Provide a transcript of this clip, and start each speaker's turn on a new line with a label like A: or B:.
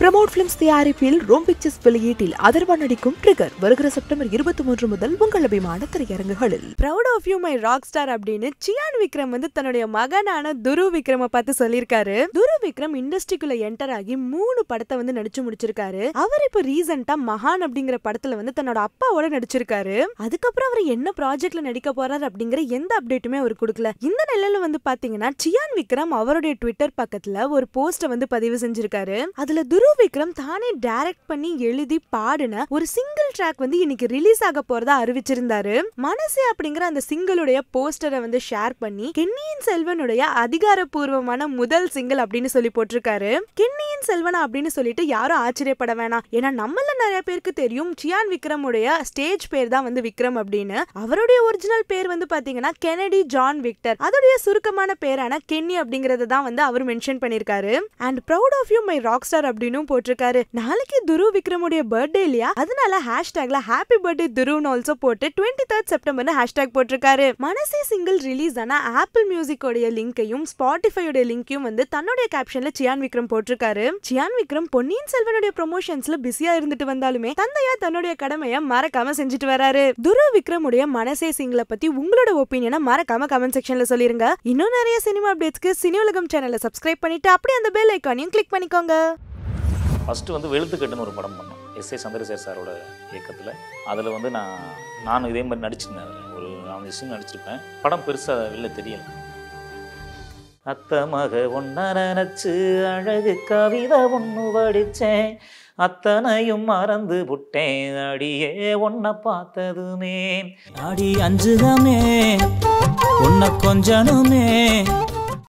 A: Pramod films தயாரிப்பில் Rome pictures வெளியீட்டில் அதர்வா நடிக்கும் ட்ரிகர் வருகிற செப்டம்பர் இருபத்தி மூன்று முதல் உங்கள் அபிமான திரையரங்குகளில் proud of you my rock star அப்படின்னு சியான் விக்ரம் வந்து தன்னுடைய மகனான துரு விக்ரம பார்த்து சொல்லியிருக்காரு துரு விக்ரம் இண்டஸ்ட்ரிக்குள்ள என்டர் ஆகி மூணு படத்தை வந்து நடிச்சு முடிச்சிருக்காரு அவர் இப்ப ரீசெண்டா மகான் அப்படிங்கிற படத்துல வந்து தன்னோட அப்பாவோட நடிச்சிருக்காரு அதுக்கப்புறம் அவர் என்ன ப்ராஜெக்ட்ல நடிக்க போறாரு அப்படிங்கிற எந்த அப்டேட்டுமே அவர் கொடுக்கல இந்த நிலையில வந்து பாத்தீங்கன்னா சியான் விக்ரம் அவருடைய ட்விட்டர் பக்கத்துல ஒரு போஸ்ட வந்து பதிவு செஞ்சிருக்காரு அதுல துரு குரு விக்ரம் தானே டைரக்ட் பண்ணி எழுதி பாடின ஒரு சிங்கிள் ட்ராக் வந்து இன்னைக்கு ரிலீஸ் ஆக போறதா அறிவிச்சிருந்தாரு மனசே அப்படிங்கிற அந்த சிங்கிளுடைய போஸ்டரை வந்து ஷேர் பண்ணி கென்னியின் செல்வனுடைய அதிகாரப்பூர்வமான முதல் சிங்கிள் அப்படின்னு சொல்லி போட்டிருக்காரு கென்னி பொன்னியின் செல்வனா அப்படின்னு சொல்லிட்டு யாரும் ஆச்சரியப்பட வேணாம் ஏன்னா நம்மள நிறைய பேருக்கு தெரியும் சியான் விக்ரமுடைய ஸ்டேஜ் பேர் தான் வந்து விக்ரம் அப்படின்னு அவருடைய ஒரிஜினல் பேர் வந்து பாத்தீங்கன்னா கெனடி ஜான் விக்டர் அதோடைய சுருக்கமான பேரான கென்னி அப்படிங்கறத தான் வந்து அவர் மென்ஷன் பண்ணிருக்காரு and proud of you my rock star அப்படின்னு போட்டிருக்காரு நாளைக்கு துரு விக்ரமுடைய பர்த்டே இல்லையா அதனால ஹேஷ்டேக்ல ஹாப்பி பர்த்டே துருன்னு ஆல்சோ போட்டு டுவெண்ட்டி தேர்ட் செப்டம்பர்னு ஹேஷ்டேக் போட்டிருக்காரு மனசே சிங்கிள் ரிலீஸ் ஆனா ஆப்பிள் மியூசிக்கோடைய லிங்கையும் ஸ்பாட்டிஃபையோட லிங்கையும் வந்து தன்னுடைய கேப்ஷன்ல சியான் விக்ரம் போட்டிருக்காரு சியான் விக்ரம் பொன்னியின் செல்வனுடைய ப்ரொமோஷன்ஸ்ல பிஸியா இருந்துட்டு வந்தாலுமே தந்தையா தன்னுடைய கடமையை மறக்காம செஞ்சுட்டு வராரு துரு விக்ரமுடைய மனசே சிங்ல பத்தி உங்களோட ஒப்பீனியனை மறக்காம கமெண்ட் செக்ஷன்ல சொல்லிருங்க இன்னும் நிறைய சினிமா அப்டேட்ஸ்க்கு சினி உலகம் சேனலை சப்ஸ்கிரைப் பண்ணிட்டு அப்படியே அந்த பெல் ஐக்கானையும் கிளிக் பண்ணிக்கோங்க
B: ஃபர்ஸ்ட் வந்து வெளுத்துக்கட்டுன்னு ஒரு படம் பண்ணோம் எஸ் ஏ சந்திரசேகர் சாரோட இயக்கத்தில் அதில் வந்து நான் நானும் இதே மாதிரி நடிச்சிருந்தேன் ஒரு நாலஞ்சு சீன் நடிச்சிருப்பேன் படம் பெருசாக வெளில தெரியல அத்தமாக ஒன்ன அழகு கவிதை ஒன்று படித்தேன் அத்தனையும் மறந்து விட்டேன் அடியே உன்னை பார்த்ததுமே அடி அஞ்சுதமே உன்னை கொஞ்சனுமே